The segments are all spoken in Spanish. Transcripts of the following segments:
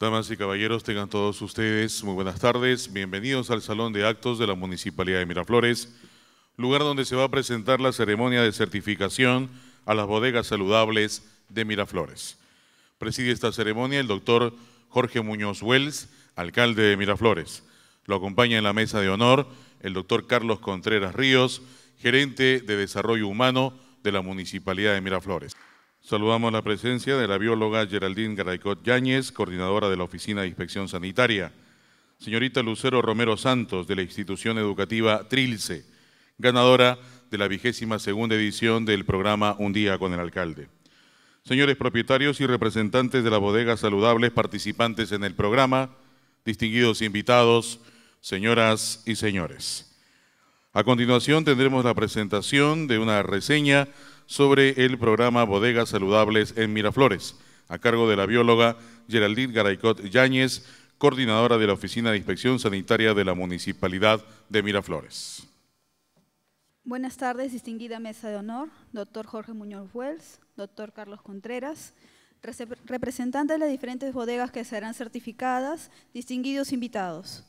Damas y caballeros, tengan todos ustedes muy buenas tardes. Bienvenidos al Salón de Actos de la Municipalidad de Miraflores, lugar donde se va a presentar la ceremonia de certificación a las bodegas saludables de Miraflores. Preside esta ceremonia el doctor Jorge Muñoz Wells, alcalde de Miraflores. Lo acompaña en la mesa de honor el doctor Carlos Contreras Ríos, gerente de Desarrollo Humano de la Municipalidad de Miraflores. Saludamos la presencia de la bióloga Geraldine Garaycot Yáñez, coordinadora de la Oficina de Inspección Sanitaria, señorita Lucero Romero Santos, de la institución educativa Trilce, ganadora de la vigésima segunda edición del programa Un Día con el Alcalde. Señores propietarios y representantes de la bodega saludables participantes en el programa, distinguidos invitados, señoras y señores. A continuación tendremos la presentación de una reseña sobre el programa Bodegas Saludables en Miraflores, a cargo de la bióloga Geraldine Garaycot Yáñez, coordinadora de la Oficina de Inspección Sanitaria de la Municipalidad de Miraflores. Buenas tardes, distinguida mesa de honor, doctor Jorge Muñoz Wells, doctor Carlos Contreras, representantes de las diferentes bodegas que serán certificadas, distinguidos invitados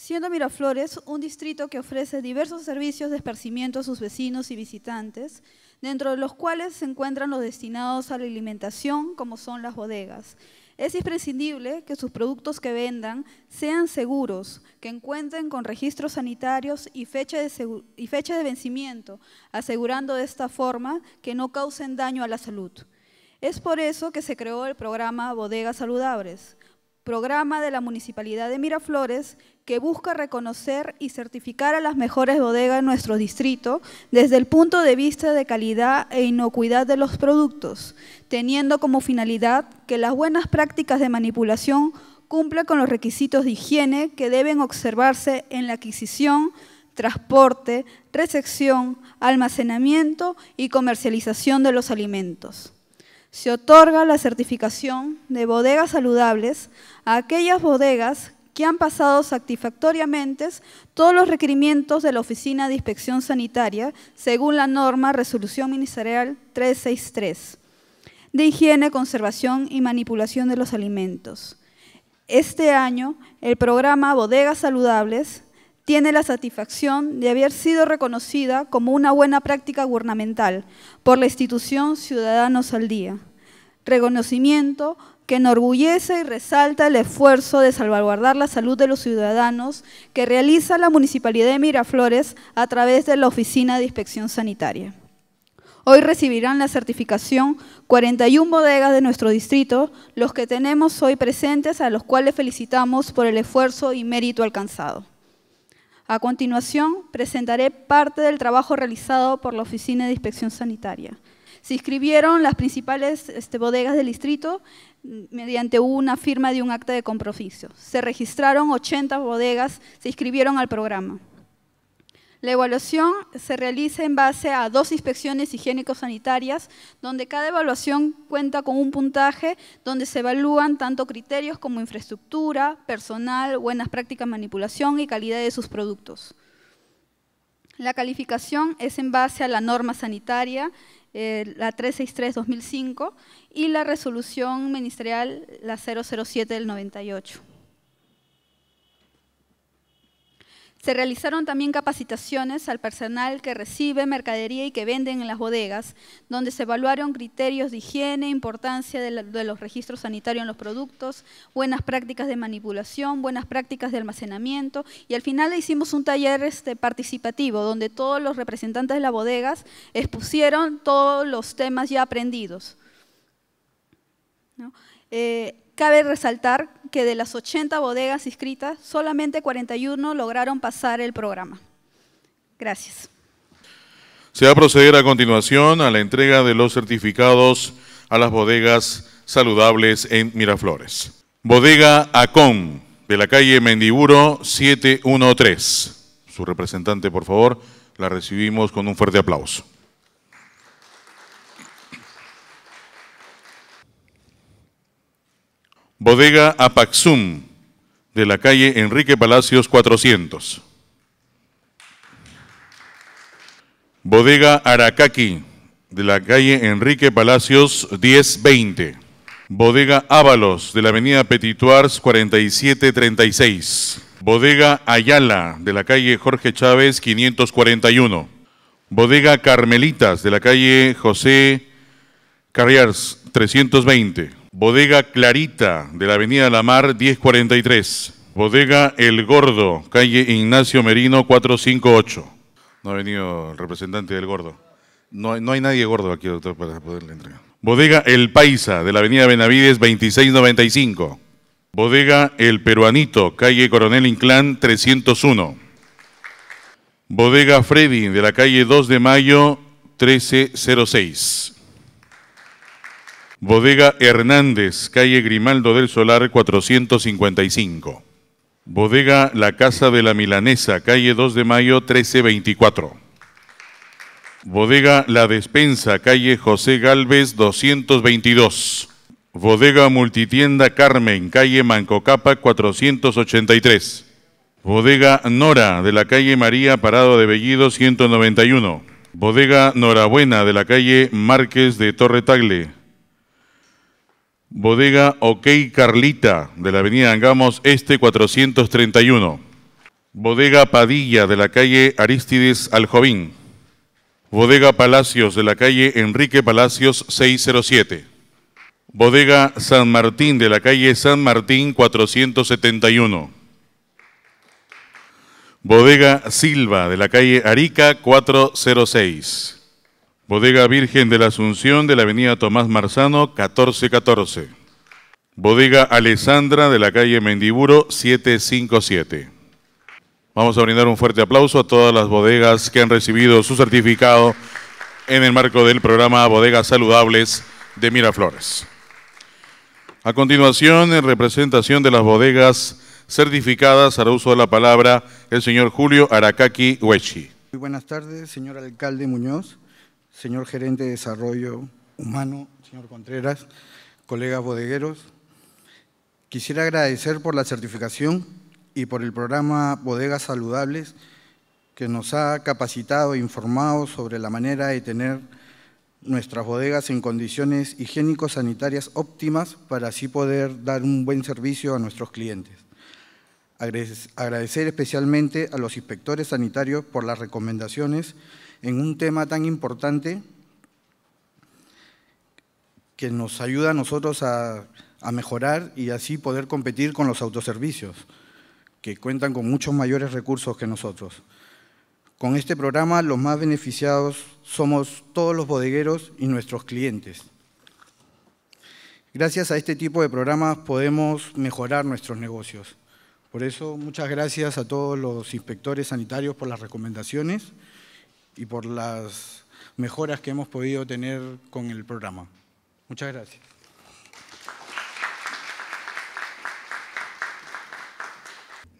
siendo Miraflores un distrito que ofrece diversos servicios de esparcimiento a sus vecinos y visitantes, dentro de los cuales se encuentran los destinados a la alimentación, como son las bodegas. Es imprescindible que sus productos que vendan sean seguros, que encuentren con registros sanitarios y fecha de, fecha de vencimiento, asegurando de esta forma que no causen daño a la salud. Es por eso que se creó el programa Bodegas Saludables, programa de la Municipalidad de Miraflores que busca reconocer y certificar a las mejores bodegas de nuestro distrito desde el punto de vista de calidad e inocuidad de los productos, teniendo como finalidad que las buenas prácticas de manipulación cumplan con los requisitos de higiene que deben observarse en la adquisición, transporte, recepción, almacenamiento y comercialización de los alimentos se otorga la certificación de bodegas saludables a aquellas bodegas que han pasado satisfactoriamente todos los requerimientos de la Oficina de Inspección Sanitaria según la norma Resolución Ministerial 363 de Higiene, Conservación y Manipulación de los Alimentos. Este año, el programa Bodegas Saludables tiene la satisfacción de haber sido reconocida como una buena práctica gubernamental por la institución Ciudadanos al Día. Reconocimiento que enorgullece y resalta el esfuerzo de salvaguardar la salud de los ciudadanos que realiza la Municipalidad de Miraflores a través de la Oficina de Inspección Sanitaria. Hoy recibirán la certificación 41 bodegas de nuestro distrito, los que tenemos hoy presentes, a los cuales felicitamos por el esfuerzo y mérito alcanzado. A continuación, presentaré parte del trabajo realizado por la Oficina de Inspección Sanitaria. Se inscribieron las principales este, bodegas del distrito mm, mediante una firma de un acta de compromiso. Se registraron 80 bodegas, se inscribieron al programa. La evaluación se realiza en base a dos inspecciones higiénico-sanitarias, donde cada evaluación cuenta con un puntaje donde se evalúan tanto criterios como infraestructura, personal, buenas prácticas, de manipulación y calidad de sus productos. La calificación es en base a la norma sanitaria, eh, la 363-2005, y la resolución ministerial, la 007 del 98. Se realizaron también capacitaciones al personal que recibe mercadería y que venden en las bodegas, donde se evaluaron criterios de higiene, importancia de, los registros sanitarios en los productos, buenas prácticas de manipulación, buenas prácticas de almacenamiento y al final hicimos un taller este, participativo donde todos los representantes de las bodegas expusieron todos los temas ya aprendidos. Eh, cabe resaltar que de las 80 bodegas inscritas, solamente 41 lograron pasar el programa. Gracias. Se va a proceder a continuación a la entrega de los certificados a las bodegas saludables en Miraflores. Bodega Acon, de la calle Mendiburo 713. Su representante, por favor, la recibimos con un fuerte aplauso. Bodega Apaxum, de la calle Enrique Palacios 400. Bodega Aracaki, de la calle Enrique Palacios 1020. Bodega Ábalos, de la avenida Petituars 4736. Bodega Ayala, de la calle Jorge Chávez 541. Bodega Carmelitas, de la calle José Carriars 320. Bodega Clarita de la Avenida La Mar 1043. Bodega El Gordo, calle Ignacio Merino 458. No ha venido el representante del Gordo. No, no hay nadie gordo aquí, doctor, para poderle entregar. Bodega El Paisa de la Avenida Benavides 2695. Bodega El Peruanito, calle Coronel Inclán 301. Bodega Freddy de la calle 2 de Mayo 1306. Bodega Hernández, calle Grimaldo del Solar 455. Bodega La Casa de la Milanesa, calle 2 de Mayo 1324. Bodega La Despensa, calle José Galvez 222. Bodega Multitienda Carmen, calle Mancocapa 483. Bodega Nora, de la calle María Parado de Bellido 191. Bodega Norabuena, de la calle Márquez de Torre Bodega OK Carlita de la avenida Angamos Este 431. Bodega Padilla de la calle Aristides Aljovín. Bodega Palacios de la calle Enrique Palacios 607. Bodega San Martín de la calle San Martín 471. Bodega Silva de la calle Arica 406. Bodega Virgen de la Asunción de la Avenida Tomás Marzano, 1414. Bodega Alessandra de la calle Mendiburo, 757. Vamos a brindar un fuerte aplauso a todas las bodegas que han recibido su certificado en el marco del programa Bodegas Saludables de Miraflores. A continuación, en representación de las bodegas certificadas, hará uso de la palabra el señor Julio Aracaki Huechi. Muy buenas tardes, señor alcalde Muñoz señor gerente de Desarrollo Humano, señor Contreras, colegas bodegueros. Quisiera agradecer por la certificación y por el programa Bodegas Saludables que nos ha capacitado e informado sobre la manera de tener nuestras bodegas en condiciones higiénico-sanitarias óptimas para así poder dar un buen servicio a nuestros clientes. Agradecer especialmente a los inspectores sanitarios por las recomendaciones en un tema tan importante que nos ayuda a nosotros a, mejorar y así poder competir con los autoservicios, que cuentan con muchos mayores recursos que nosotros. Con este programa los más beneficiados somos todos los bodegueros y nuestros clientes. Gracias a este tipo de programas podemos mejorar nuestros negocios. Por eso, muchas gracias a todos los inspectores sanitarios por las recomendaciones y por las mejoras que hemos podido tener con el programa. Muchas gracias.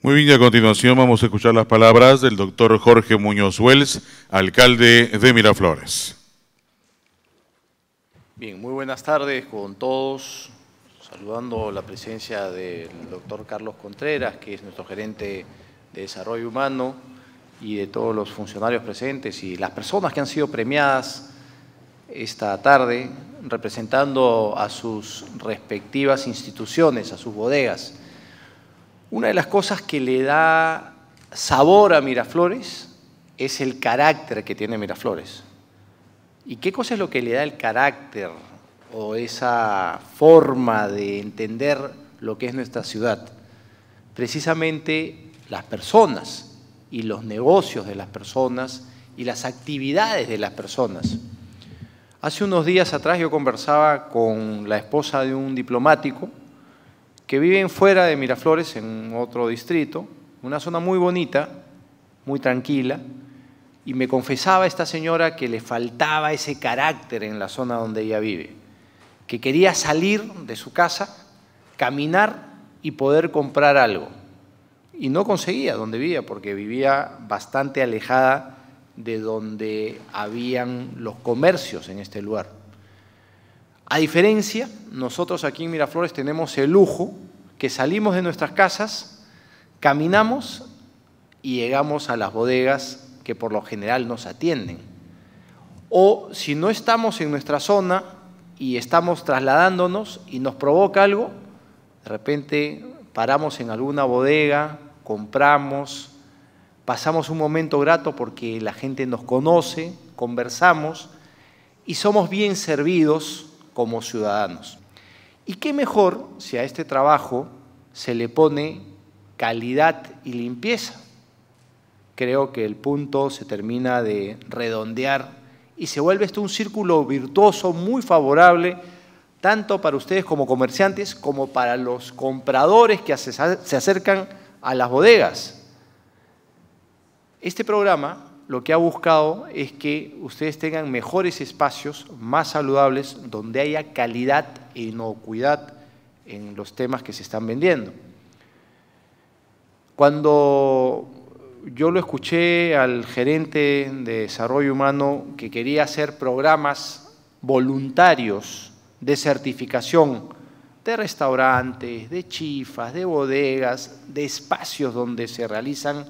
Muy bien, y a continuación vamos a escuchar las palabras del doctor Jorge Muñoz Wells, alcalde de Miraflores. Bien, muy buenas tardes con todos. Saludando la presencia del doctor Carlos Contreras, que es nuestro gerente de Desarrollo Humano y de todos los funcionarios presentes y las personas que han sido premiadas esta tarde representando a sus respectivas instituciones, a sus bodegas. Una de las cosas que le da sabor a Miraflores es el carácter que tiene Miraflores. ¿Y qué cosa es lo que le da el carácter o esa forma de entender lo que es nuestra ciudad? Precisamente las personas y los negocios de las personas y las actividades de las personas. Hace unos días atrás yo conversaba con la esposa de un diplomático que vive fuera de Miraflores, en otro distrito, una zona muy bonita, muy tranquila, y me confesaba esta señora que le faltaba ese carácter en la zona donde ella vive, que quería salir de su casa, caminar y poder comprar algo y no conseguía donde vivía, porque vivía bastante alejada de donde habían los comercios en este lugar. A diferencia, nosotros aquí en Miraflores tenemos el lujo que salimos de nuestras casas, caminamos y llegamos a las bodegas que por lo general nos atienden. O si no estamos en nuestra zona y estamos trasladándonos y nos provoca algo, de repente paramos en alguna bodega, compramos, pasamos un momento grato porque la gente nos conoce, conversamos y somos bien servidos como ciudadanos. ¿Y qué mejor si a este trabajo se le pone calidad y limpieza? Creo que el punto se termina de redondear y se vuelve esto un círculo virtuoso muy favorable tanto para ustedes como comerciantes como para los compradores que se acercan a las bodegas. Este programa lo que ha buscado es que ustedes tengan mejores espacios, más saludables, donde haya calidad e inocuidad en los temas que se están vendiendo. Cuando yo lo escuché al gerente de desarrollo humano que quería hacer programas voluntarios de certificación de restaurantes, de chifas, de bodegas, de espacios donde se realizan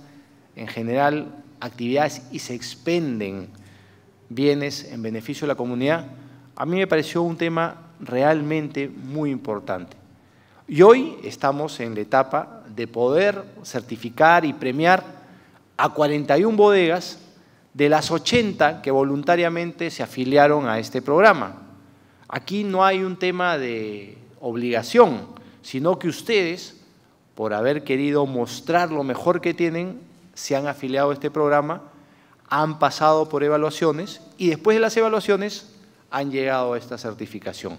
en general actividades y se expenden bienes en beneficio de la comunidad, a mí me pareció un tema realmente muy importante. Y hoy estamos en la etapa de poder certificar y premiar a 41 bodegas de las 80 que voluntariamente se afiliaron a este programa. Aquí no hay un tema de obligación, sino que ustedes, por haber querido mostrar lo mejor que tienen, se han afiliado a este programa, han pasado por evaluaciones y después de las evaluaciones han llegado a esta certificación.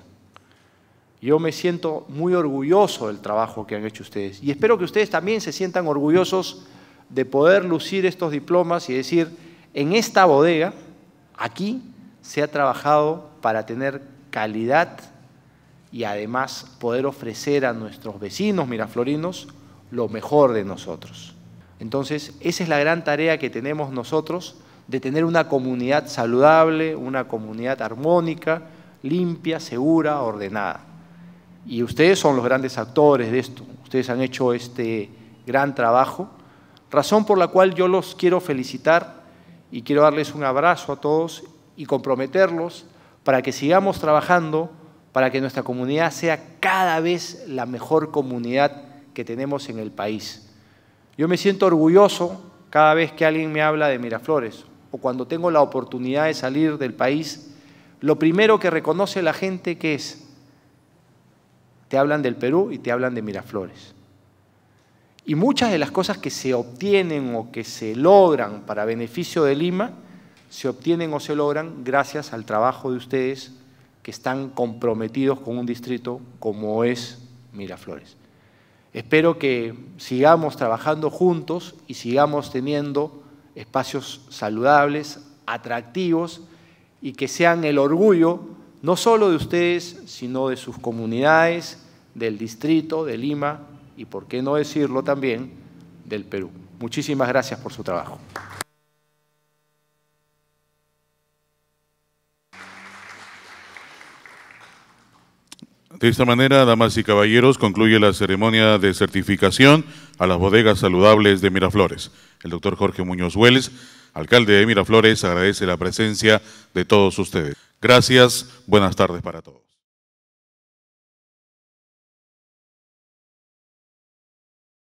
Yo me siento muy orgulloso del trabajo que han hecho ustedes y espero que ustedes también se sientan orgullosos de poder lucir estos diplomas y decir, en esta bodega, aquí, se ha trabajado para tener calidad y además poder ofrecer a nuestros vecinos miraflorinos lo mejor de nosotros. Entonces, esa es la gran tarea que tenemos nosotros de tener una comunidad saludable, una comunidad armónica, limpia, segura, ordenada. Y ustedes son los grandes actores de esto. Ustedes han hecho este gran trabajo, razón por la cual yo los quiero felicitar y quiero darles un abrazo a todos y comprometerlos para que sigamos trabajando para que nuestra comunidad sea cada vez la mejor comunidad que tenemos en el país. Yo me siento orgulloso cada vez que alguien me habla de Miraflores o cuando tengo la oportunidad de salir del país, lo primero que reconoce la gente que es, te hablan del Perú y te hablan de Miraflores. Y muchas de las cosas que se obtienen o que se logran para beneficio de Lima, se obtienen o se logran gracias al trabajo de ustedes están comprometidos con un distrito como es Miraflores. Espero que sigamos trabajando juntos y sigamos teniendo espacios saludables, atractivos y que sean el orgullo no solo de ustedes, sino de sus comunidades, del distrito, de Lima y, por qué no decirlo también, del Perú. Muchísimas gracias por su trabajo. De esta manera, damas y caballeros, concluye la ceremonia de certificación a las bodegas saludables de Miraflores. El doctor Jorge Muñoz Hueles, alcalde de Miraflores, agradece la presencia de todos ustedes. Gracias, buenas tardes para todos.